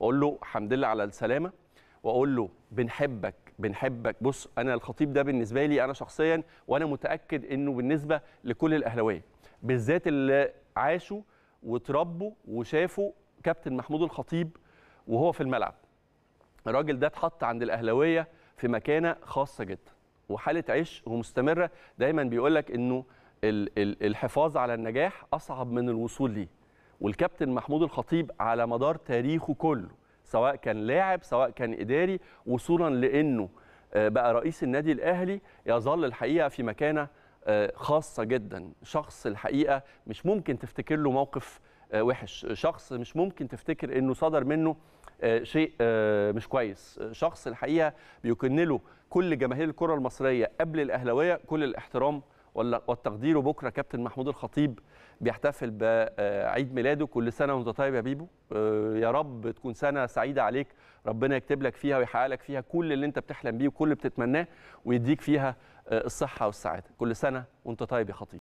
واقول له الحمد لله على السلامه واقول له بنحبك بنحبك بص انا الخطيب ده بالنسبه لي انا شخصيا وانا متاكد انه بالنسبه لكل الاهلاويه بالذات اللي عاشوا وتربوا وشافوا كابتن محمود الخطيب وهو في الملعب الراجل ده اتحط عند الاهلاويه في مكانه خاصه جدا وحاله عيش ومستمره دايما بيقول لك انه الحفاظ على النجاح اصعب من الوصول ليه والكابتن محمود الخطيب على مدار تاريخه كله سواء كان لاعب سواء كان اداري وصولا لانه آه، بقى رئيس النادي الاهلي يظل الحقيقه في مكانه آه، خاصه جدا شخص الحقيقه مش ممكن تفتكر له موقف آه، وحش شخص مش ممكن تفتكر انه صدر منه شيء مش كويس شخص الحقيقه بيكن له كل جماهير الكره المصريه قبل الاهلاويه كل الاحترام والتقدير بكره كابتن محمود الخطيب بيحتفل بعيد ميلاده كل سنه وانت طيب يا بيبو آه، يا رب تكون سنه سعيده عليك ربنا يكتب لك فيها ويحقق لك فيها كل اللي انت بتحلم بيه وكل اللي بتتمناه ويديك فيها آه، الصحه والسعاده كل سنه وانت طيب يا خطيب